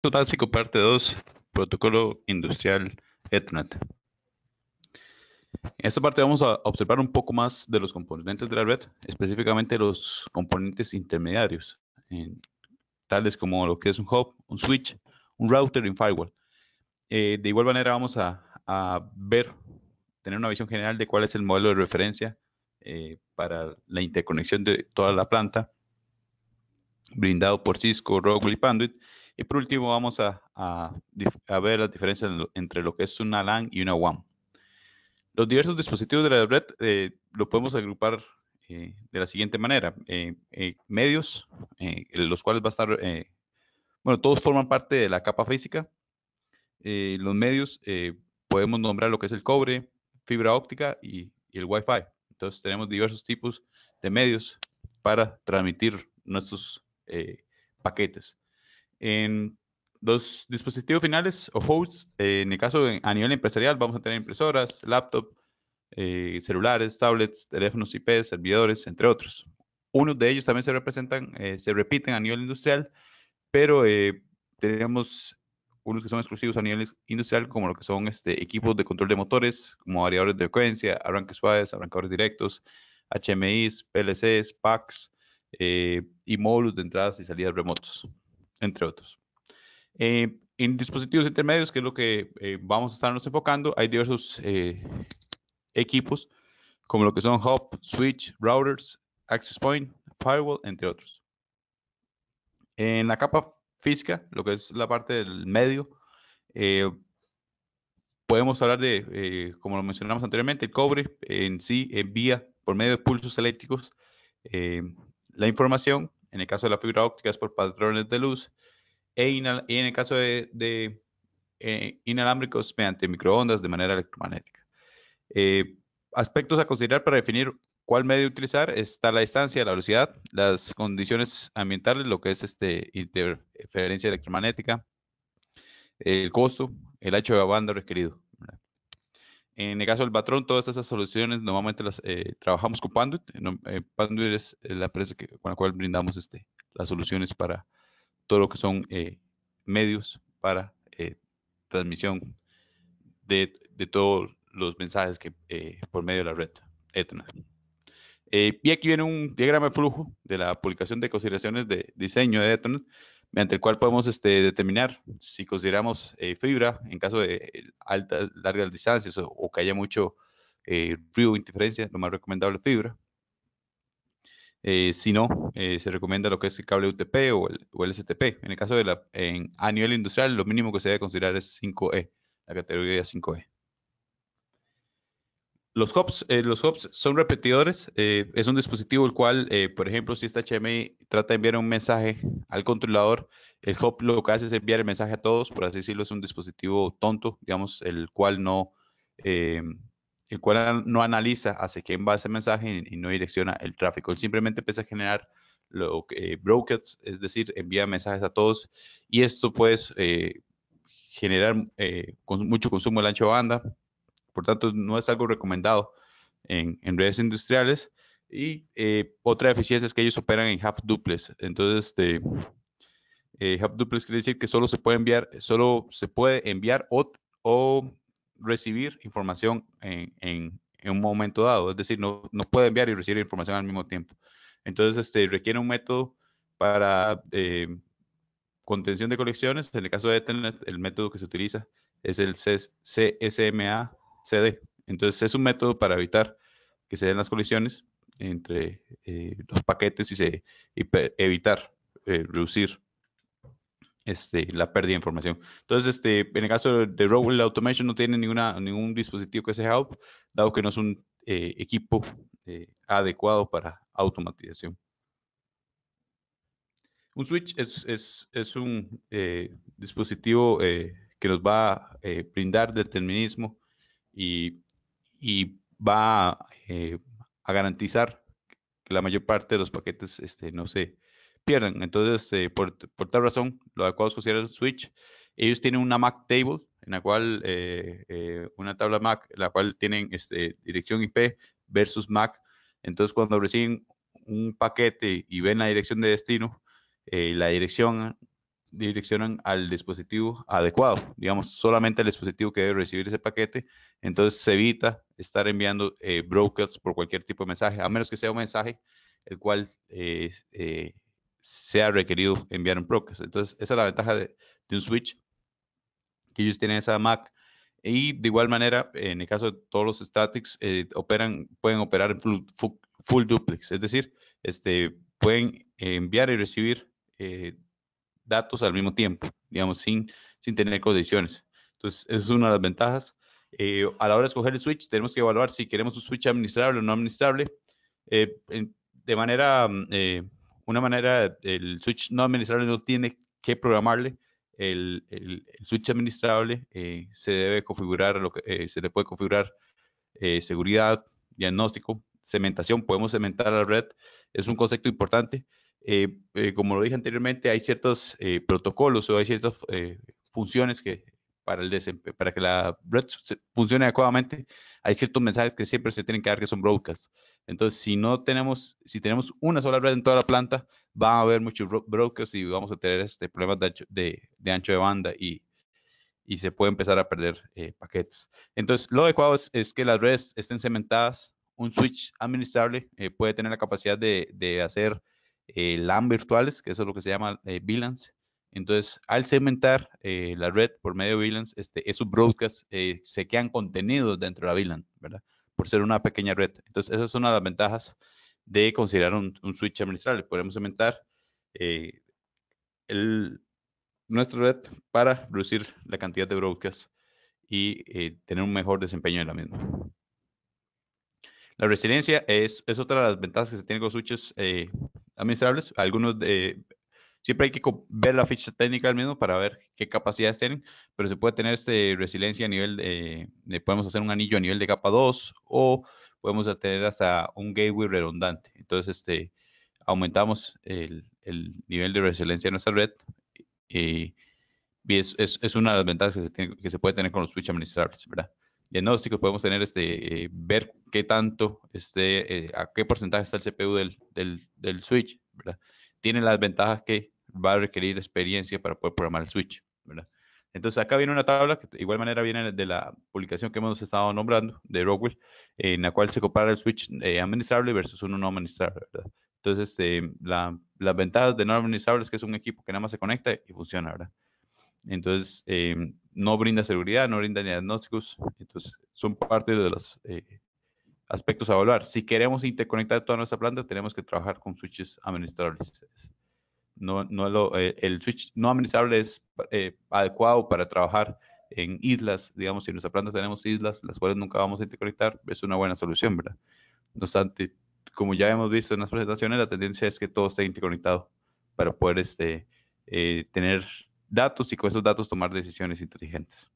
Jurásico Parte 2, Protocolo Industrial Ethernet. En esta parte vamos a observar un poco más de los componentes de la red, específicamente los componentes intermediarios, tales como lo que es un hub, un switch, un router y un firewall. Eh, de igual manera vamos a, ver, tener una visión general de cuál es el modelo de referencia eh, para la interconexión de toda la planta, brindado por Cisco, Rockwell y Panduit, y por último, vamos a, ver las diferencias entre lo que es una LAN y una WAN. Los diversos dispositivos de la red los eh, lo podemos agrupar eh, de la siguiente manera. Eh, medios, los cuales va a estar, bueno, todos forman parte de la capa física. los medios podemos nombrar lo que es el cobre, fibra óptica y, y el Wi-Fi. Entonces tenemos diversos tipos de medios para transmitir nuestros paquetes. En los dispositivos finales o hosts, eh, en el caso a nivel empresarial, vamos a tener impresoras, laptop, eh, celulares, tablets, teléfonos IP, servidores, entre otros. Unos de ellos también se representan, eh, se repiten a nivel industrial, pero tenemos unos que son exclusivos a nivel industrial, como lo que son este, equipos de control de motores, como variadores de frecuencia, arranques suaves, arrancadores directos, HMIs, PLCs, PACs y módulos de entradas y salidas remotos entre otros. Eh, en dispositivos intermedios, que es lo que eh, vamos a estarnos enfocando, hay diversos eh, equipos, como lo que son hub, switch, routers, access point, firewall, entre otros. En la capa física, lo que es la parte del medio, podemos hablar de, como lo mencionamos anteriormente, el cobre en sí envía por medio de pulsos eléctricos la información en el caso de la fibra óptica es por patrones de luz. E y en el caso de, eh, inalámbricos mediante microondas de manera electromagnética. Eh, aspectos a considerar para definir cuál medio utilizar está la distancia, la velocidad, las condiciones ambientales, lo que es este interferencia electromagnética, el costo, el ancho de banda requerido. En el caso del patrón, todas esas soluciones normalmente las eh, trabajamos con Panduit. Eh, eh, Panduit es la empresa con la cual brindamos este, las soluciones para todo lo que son medios para transmisión de, todos los mensajes que por medio de la red Ethernet. y aquí viene un diagrama de flujo de la publicación de consideraciones de diseño de Ethernet mediante el cual podemos este, determinar si consideramos eh, fibra en caso de eh, altas, largas distancias o, que haya mucho eh, río interferencia, lo más recomendable es fibra. si no, se recomienda lo que es el cable UTP o el, o STP. En el caso de la, en, a nivel industrial, lo mínimo que se debe considerar es 5E, la categoría 5E. Eh, los hops son repetidores. Eh, es un dispositivo el cual, eh, por ejemplo, si esta HMI trata de enviar un mensaje al controlador, el hop lo que hace es enviar el mensaje a todos, por así decirlo, es un dispositivo tonto, digamos, el cual no, el cual no analiza hacia quién va ese mensaje y, no direcciona el tráfico. simplemente empieza a generar lo es decir, envía mensajes a todos y esto puede generar con mucho consumo de ancho de banda por tanto, no es algo recomendado en, redes industriales. Y eh, otra deficiencia es que ellos operan en half duples. Entonces, este, eh, duples quiere decir que solo se puede enviar, solo se puede enviar o, recibir información en, un momento dado. Es decir, no, puede enviar y recibir información al mismo tiempo. Entonces, este, requiere un método para eh, contención de colecciones. En el caso de Ethernet, el método que se utiliza es el CSMA entonces es un método para evitar que se den las colisiones entre eh, los paquetes y, se, evitar, eh, reducir este, la pérdida de información. Entonces, este, en el caso de Rowell Automation no tiene ninguna, ningún dispositivo que sea help, dado que no es un eh, equipo adecuado para automatización. Un switch es, es un dispositivo que nos va a brindar determinismo y, va eh, a garantizar que la mayor parte de los paquetes este, no se pierdan. Entonces, este, por, tal razón, lo adecuado es considerar Switch. Ellos tienen una Mac table, en la cual, eh, eh, una tabla Mac, en la cual tienen este, dirección IP versus Mac. Entonces, cuando reciben un paquete y ven la dirección de destino, la dirección direccionan al dispositivo adecuado, digamos, solamente al dispositivo que debe recibir ese paquete. Entonces se evita estar enviando eh, brokers por cualquier tipo de mensaje, a menos que sea un mensaje el cual eh, eh, sea requerido enviar un broadcast. Entonces, esa es la ventaja de, un switch, que ellos tienen esa MAC. Y de igual manera, en el caso de todos los statics, operan, pueden operar en full, full, full, duplex, es decir, este, pueden enviar y recibir datos al mismo tiempo, digamos, sin, sin tener condiciones. Entonces, es una de las ventajas. Eh, a la hora de escoger el switch, tenemos que evaluar si queremos un switch administrable o no administrable. Eh, de manera, eh, una manera, el switch no administrable no tiene que programarle. El, el, switch administrable se debe configurar, lo que, se le puede configurar seguridad, diagnóstico, cementación. Podemos cementar la red. Es un concepto importante. Eh, eh, como lo dije anteriormente, hay ciertos eh, protocolos o hay ciertas funciones que para, el para que la red funcione adecuadamente, hay ciertos mensajes que siempre se tienen que dar que son broadcast. Entonces, si no tenemos, si tenemos una sola red en toda la planta, van a haber muchos brokers y vamos a tener este, problemas de, ancho de, ancho de banda y, se puede empezar a perder paquetes. Entonces, lo adecuado es, que las redes estén cementadas un switch administrable puede tener la capacidad de, de hacer eh, LAN virtuales, que eso es lo que se llama eh, VLANs. Entonces, al segmentar eh, la red por medio de VLANs, este, esos broadcasts eh, se quedan contenidos dentro de la VLAN, ¿verdad? Por ser una pequeña red. Entonces, esas son las ventajas de considerar un, switch administrable. Podemos segmentar nuestra red para reducir la cantidad de broadcasts y tener un mejor desempeño de la misma. La resiliencia es, es, otra de las ventajas que se tiene con switches administrables. Algunos de, siempre hay que ver la ficha técnica al mismo para ver qué capacidades tienen, pero se puede tener este resiliencia a nivel de, podemos hacer un anillo a nivel de capa 2 o podemos tener hasta un gateway redundante. Entonces, este, aumentamos el, nivel de resiliencia de nuestra red y, es, una de las ventajas que se, que se puede tener con los switch administrables, ¿verdad? diagnósticos, podemos tener este, eh, ver qué tanto, este, eh, a qué porcentaje está el CPU del, del, del switch, ¿verdad? Tiene las ventajas que va a requerir experiencia para poder programar el switch, ¿verdad? Entonces acá viene una tabla que de igual manera viene de la publicación que hemos estado nombrando de Rockwell, en la cual se compara el switch eh, administrable versus uno no administrable, ¿verdad? Entonces, este, la, las ventajas de no administrable es que es un equipo que nada más se conecta y funciona, ¿verdad? Entonces, em, no brinda seguridad, no brinda diagnósticos. Entonces, son parte de los eh, aspectos a evaluar. Si queremos interconectar toda nuestra planta, tenemos que trabajar con switches administrables. No, no eh, el switch no administrable es eh, adecuado para trabajar en islas. Digamos, si en nuestra planta tenemos islas, las cuales nunca vamos a interconectar, es una buena solución, ¿verdad? No obstante, como ya hemos visto en las presentaciones, la tendencia es que todo esté interconectado para poder este, tener datos y con esos datos tomar decisiones inteligentes.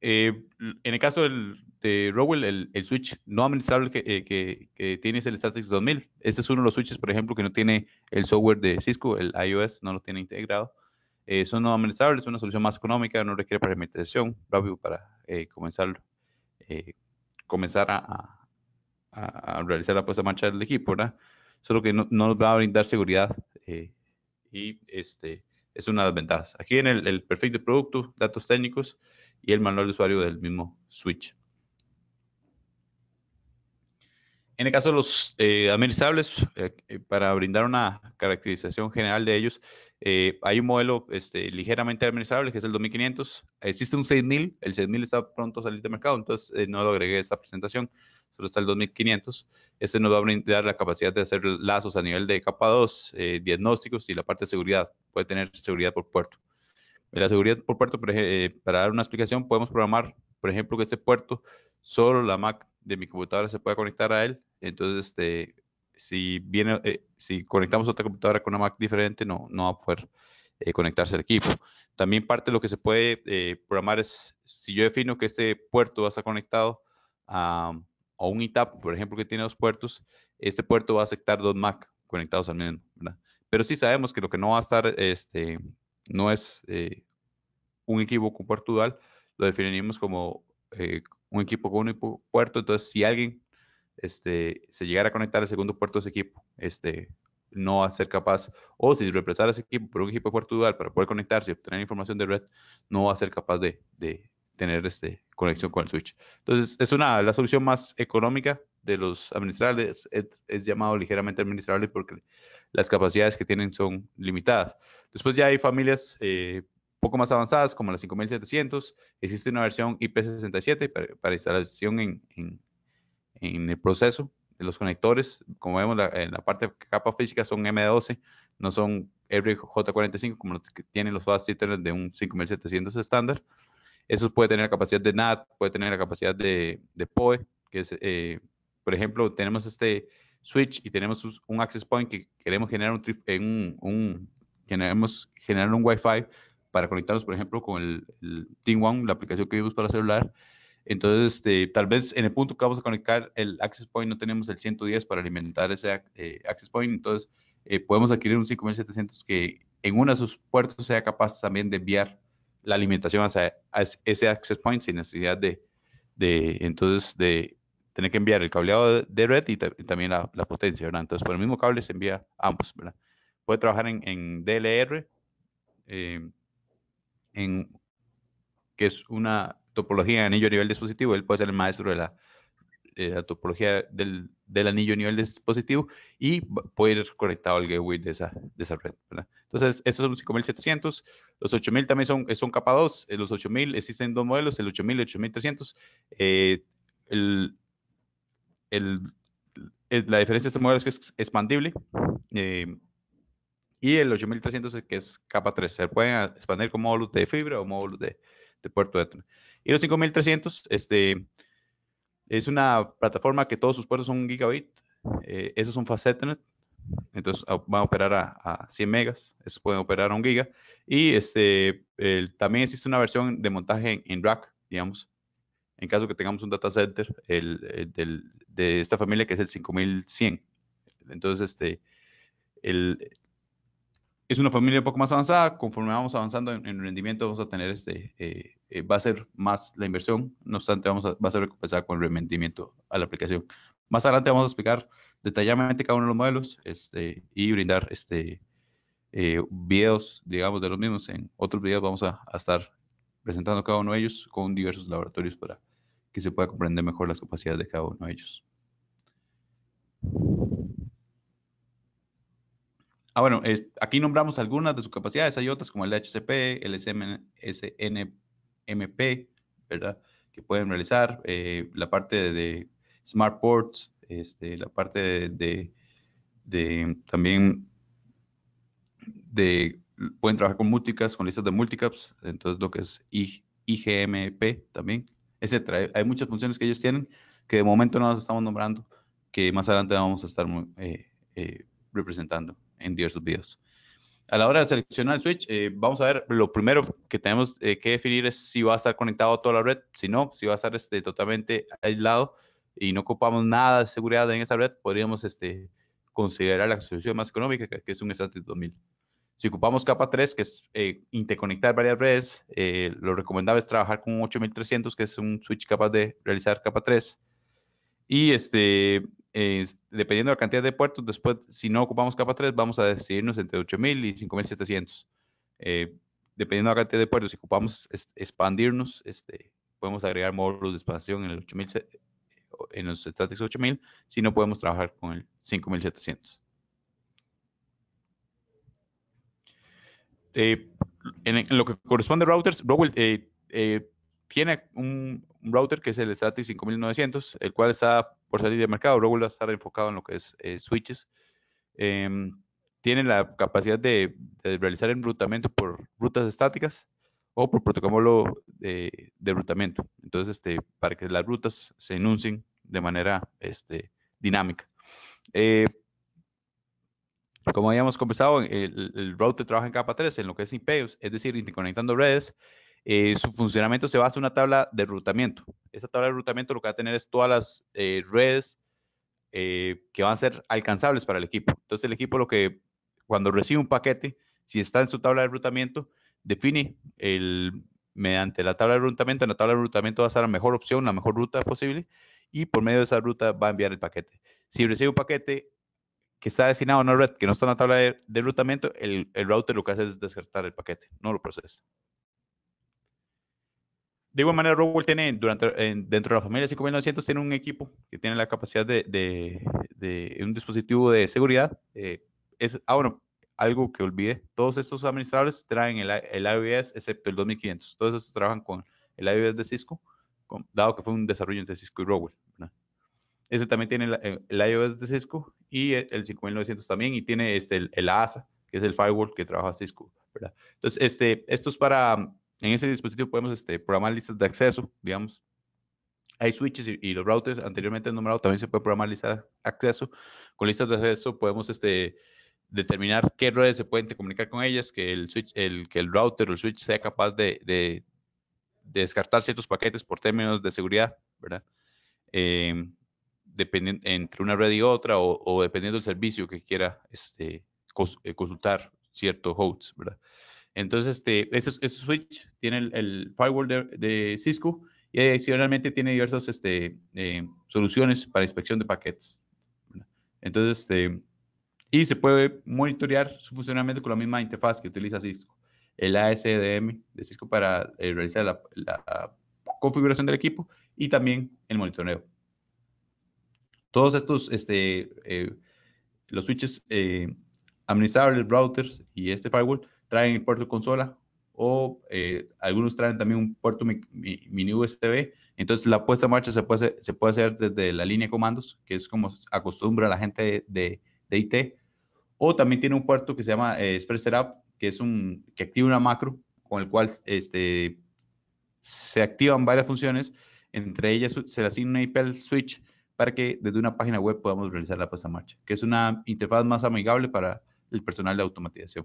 Eh, en el caso del, de Rowell, el, switch no administrable que, eh, tiene es el Statics 2000. Este es uno de los switches, por ejemplo, que no tiene el software de Cisco, el iOS no lo tiene integrado. Eh, son no administrables, es una solución más económica, no requiere parametrización, rápido para comenzar, a, realizar la puesta en marcha del equipo, Solo que no, nos va a brindar seguridad y este, es una de las ventajas. Aquí en el, el perfil de producto, datos técnicos y el manual de usuario del mismo switch. En el caso de los eh, administrables, eh, eh, para brindar una caracterización general de ellos, hay un modelo este, ligeramente administrable que es el 2500. Existe un 6000, el 6000 está pronto a salir de mercado, entonces no lo agregué a esta presentación solo está el 2500. Este nos va a brindar la capacidad de hacer lazos a nivel de capa 2, eh, diagnósticos y la parte de seguridad. Puede tener seguridad por puerto. La seguridad por puerto, eh, para dar una explicación, podemos programar, por ejemplo, que este puerto, solo la Mac de mi computadora se pueda conectar a él. Entonces, este, si, viene, eh, si conectamos otra computadora con una Mac diferente, no, no va a poder conectarse al equipo. También parte de lo que se puede programar es, si yo defino que este puerto va a estar conectado a, o un ITAP, por ejemplo, que tiene dos puertos, este puerto va a aceptar dos MAC conectados al mismo, Pero sí sabemos que lo que no va a estar, este, no es eh, un un con puerto dual, lo definimos como eh, un equipo con un puerto, entonces si alguien este, se llegara a conectar al segundo puerto de ese equipo, este, no va a ser capaz, o si reemplazar ese equipo por un equipo de puerto dual para poder conectarse y obtener información de red, no va a ser capaz de, tener este, conexión con el Switch. Entonces, es una, la solución más económica de los administrables, es, llamado ligeramente administrable porque las capacidades que tienen son limitadas. Después ya hay familias eh, poco más avanzadas, como las 5700, existe una versión IP67 para, instalación en, en, el proceso. de Los conectores, como vemos la, en la parte de capa física, son M12, no son j 45 como los que tienen los fast de un 5700 estándar. Eso puede tener la capacidad de NAT, puede tener la capacidad de, POE, que es, eh, por ejemplo, tenemos este switch y tenemos un access point que queremos generar un, un generar un Wi-Fi para conectarnos, por ejemplo, con el, Team One, la aplicación que vimos para celular. Entonces, este, tal vez en el punto que vamos a conectar el access point no tenemos el 110 para alimentar ese eh, access point, entonces eh, podemos adquirir un 5700 que en uno de sus puertos sea capaz también de enviar la alimentación hacia, ese access point sin necesidad de, entonces, de tener que enviar el cableado de red y, también la, la, potencia, ¿verdad? Entonces, por el mismo cable se envía ambos, Puede trabajar en, en DLR, eh, en, que es una topología en ello a nivel dispositivo, él puede ser el maestro de la eh, la topología del, anillo a nivel de dispositivo y puede ir conectado al gateway de esa, esa red. Entonces, estos son los 5700. Los 8000 también son, son capa 2. Eh, los 8000 existen dos modelos, el 8000 y el 8300. Eh, el, el, la diferencia de este modelo es que es expandible. y el 8300 que es capa 3. Se pueden expandir con módulos de fibra o módulos de, de puerto Y los 5300, este, es una plataforma que todos sus puertos son gigabit. Eh, esos son facetnet. Entonces va a operar a, 100 megas. Eso pueden operar a un giga. Y este, también existe una versión de montaje en, rack, digamos. En caso que tengamos un data center el, de esta familia que es el 5100. Entonces, este, el, es una familia un poco más avanzada, conforme vamos avanzando en, rendimiento vamos a tener este, eh, eh, va a ser más la inversión, no obstante vamos a, va a ser recompensada con el rendimiento a la aplicación. Más adelante vamos a explicar detalladamente cada uno de los modelos este, y brindar este, eh, videos, digamos, de los mismos. En otros videos vamos a, estar presentando cada uno de ellos con diversos laboratorios para que se pueda comprender mejor las capacidades de cada uno de ellos. Ah, bueno, aquí nombramos algunas de sus capacidades. Hay otras como el HCP, el SNMP, ¿verdad? Que pueden realizar. Eh, la parte de, Smart Ports, este, la parte de, también de pueden trabajar con multicaps, con listas de multicaps, entonces lo que es IGMP también, etcétera. Hay, muchas funciones que ellos tienen que de momento no las estamos nombrando, que más adelante vamos a estar eh, eh, representando en diversos videos. A la hora de seleccionar el switch, eh, vamos a ver, lo primero que tenemos eh, que definir es si va a estar conectado a toda la red, si no, si va a estar este, totalmente aislado y no ocupamos nada de seguridad en esa red, podríamos este, considerar la solución más económica, que, es un Static 2000. Si ocupamos capa 3, que es eh, interconectar varias redes, lo recomendable es trabajar con un 8300, que es un switch capaz de realizar capa 3. Y este, dependiendo de la cantidad de puertos, después, si no ocupamos capa 3, vamos a decidirnos entre 8000 y 5700. Eh, dependiendo de la cantidad de puertos, si ocupamos expandirnos, este, podemos agregar módulos de expansión en, el 8000, en los Stratix 8000, si no podemos trabajar con el 5700. Eh, en, lo que corresponde a routers, Rowell eh, tiene un, router que es el Stratix 5900, el cual está por salir de mercado. Luego va a estar enfocado en lo que es eh, switches. Tienen em, tiene la capacidad de, de, realizar enrutamiento por rutas estáticas o por protocolo de, de enrutamiento. Entonces, este, para que las rutas se enuncien de manera este, dinámica. Eh, como habíamos conversado, el, el router trabaja en capa 3 en lo que es IPEOS, es decir, interconectando redes eh, su funcionamiento se basa en una tabla de rutamiento. Esa tabla de rutamiento lo que va a tener es todas las eh, redes eh, que van a ser alcanzables para el equipo. Entonces el equipo lo que cuando recibe un paquete, si está en su tabla de rutamiento, define el, mediante la tabla de rutamiento, en la tabla de rutamiento va a ser la mejor opción, la mejor ruta posible, y por medio de esa ruta va a enviar el paquete. Si recibe un paquete que está destinado a una red que no está en la tabla de, de el, el router lo que hace es descartar el paquete, no lo procesa. De igual manera, Rowell tiene durante, dentro de la familia 5900 tiene un equipo que tiene la capacidad de, un dispositivo de seguridad. Eh, es, ah, bueno, algo que olvidé. Todos estos administradores traen el, IOS excepto el 2500. Todos estos trabajan con el IOS de Cisco, dado que fue un desarrollo entre Cisco y Rowell. Ese también tiene eh, el, IOS de Cisco y el, 5900 también, y tiene este, el, ASA, que es el firewall que trabaja Cisco. ¿verdad? Entonces, este, esto es para en ese dispositivo podemos este, programar listas de acceso, digamos. Hay switches y, los routers anteriormente nombrados también se puede programar listas de acceso. Con listas de acceso podemos este, determinar qué redes se pueden comunicar con ellas, que el, switch, que el router o el switch sea capaz de, descartar ciertos paquetes por términos de seguridad, ¿verdad? Eh, dependiendo entre una red y otra o, o dependiendo del servicio que quiera este, eh, consultar cierto hosts, ¿verdad? Entonces, este, este, switch tiene el, firewall de, Cisco y adicionalmente tiene diversas este, eh, soluciones para inspección de paquetes. Entonces, este, y se puede monitorear su funcionamiento con la misma interfaz que utiliza Cisco, el ASDM de Cisco para eh, realizar la, configuración del equipo y también el monitoreo. Todos estos, este, eh, los switches eh, administrables, routers y este firewall traen el puerto consola o eh, algunos traen también un puerto mini USB. Entonces la puesta en marcha se puede, hacer, se puede hacer desde la línea de comandos, que es como acostumbra la gente de, IT. O también tiene un puerto que se llama eh, Express Setup, que es un que activa una macro con el cual este, se activan varias funciones. Entre ellas se le asigna una IP al switch para que desde una página web podamos realizar la puesta en marcha, que es una interfaz más amigable para el personal de automatización.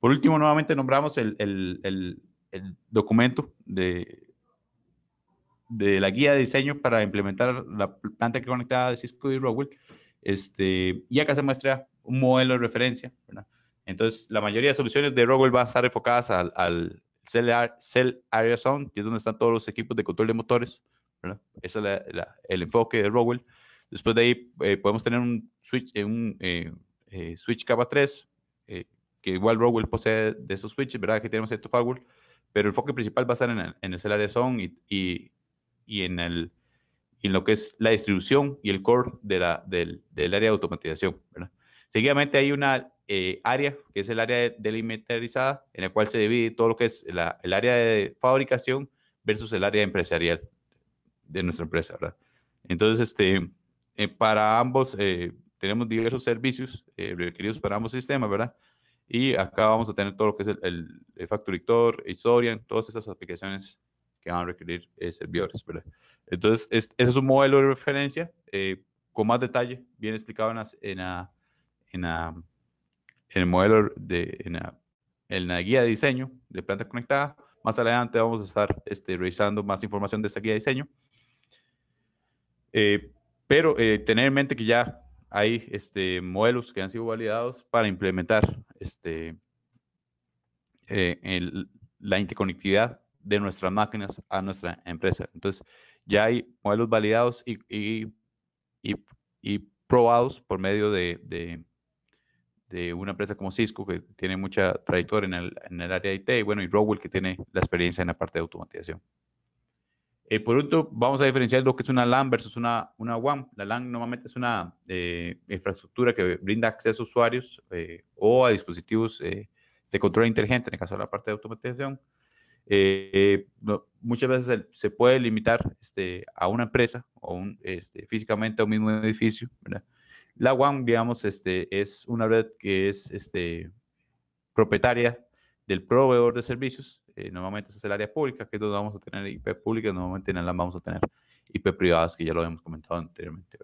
Por último, nuevamente nombramos el, documento de, de, la guía de diseño para implementar la planta conectada de Cisco y Rockwell. Este, y acá se muestra un modelo de referencia. Entonces, la mayoría de soluciones de Rockwell van a estar enfocadas al, Cell, Area Zone, que es donde están todos los equipos de control de motores. ¿verdad? Ese es el enfoque de Rockwell. Después de ahí eh, podemos tener un switch, eh, un eh, eh, switch 3, igual Rowell posee de esos switches, ¿verdad? Que tenemos esto foul, pero el enfoque principal va a estar en el, en el área zone y, y, y en, el, en lo que es la distribución y el core de la, del, del, área de automatización, ¿verdad? Seguidamente hay una eh, área, que es el área delimitarizada en la cual se divide todo lo que es el área de fabricación versus el área empresarial de nuestra empresa, ¿verdad? Entonces, este, eh, para ambos eh, tenemos diversos servicios requeridos para ambos sistemas, ¿verdad? Y acá vamos a tener todo lo que es el, el, el historian, todas esas aplicaciones que van a requerir eh, servidores. Entonces, ese es un modelo de referencia eh, con más detalle, bien explicado en, la, en, en, el modelo de en la, guía de diseño de planta conectada. Más adelante vamos a estar este, revisando más información de esta guía de diseño. Eh, pero tener en mente que ya hay este, modelos que han sido validados para implementar este, eh, la interconectividad de nuestras máquinas a nuestra empresa. Entonces, ya hay modelos validados y, probados por medio de, una empresa como Cisco, que tiene mucha trayectoria en el, área de IT, y bueno, y Rowell, que tiene la experiencia en la parte de automatización. Eh, por último, vamos a diferenciar lo que es una LAN versus una, una WAN. La LAN normalmente es una eh, infraestructura que brinda acceso a usuarios eh, o a dispositivos de control inteligente, en el caso de la parte de automatización. muchas veces se puede limitar este, a una empresa o un, este, físicamente a un mismo edificio. La WAN, digamos, este, es una red que es este, propietaria del proveedor de servicios eh, normalmente es el área pública, que es vamos a tener IP públicas, normalmente la LAN vamos a tener IP privadas, que ya lo habíamos comentado anteriormente,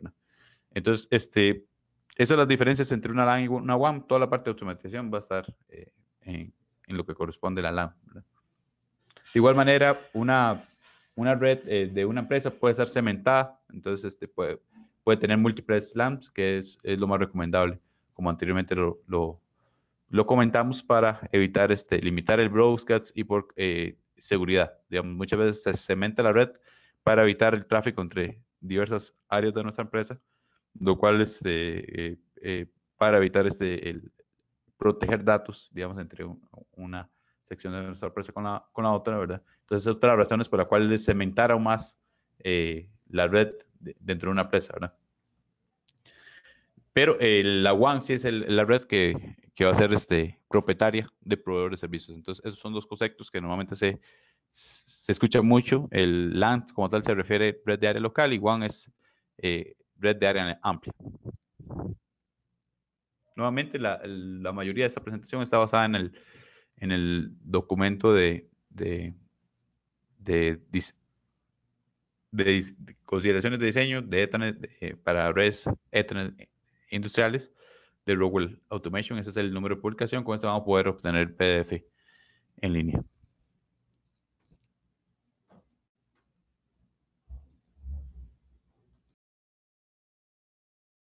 Entonces, este, esas son las diferencias entre una LAN y una WAN. Toda la parte de automatización va a estar eh, en, lo que corresponde a la LAN. De igual manera, una, una red eh, de una empresa puede estar cementada, entonces este, puede, puede tener múltiples SLAMs, que es, lo más recomendable, como anteriormente lo, lo, lo comentamos para evitar este, limitar el broadcast y por eh, seguridad. muchas veces se cementa la red para evitar el tráfico entre diversas áreas de nuestra empresa, lo cual es este, eh, eh, para evitar este, el proteger datos, digamos, entre una sección de nuestra empresa con la, otra, ¿verdad? Entonces, es otra de las razones por la cual cementar aún más la red dentro de una empresa, ¿verdad? Pero la WAN sí es la red que que va a ser este, propietaria de proveedor de servicios. Entonces, esos son dos conceptos que normalmente se, se escucha mucho. El LAN como tal se refiere a red de área local y WAN es eh, red de área amplia. Nuevamente, la, mayoría de esta presentación está basada en el, en el documento de, de, de, consideraciones de diseño de eh, para redes Ethernet industriales de Rockwell Automation. Ese es el número de publicación. Con esto vamos a poder obtener PDF en línea.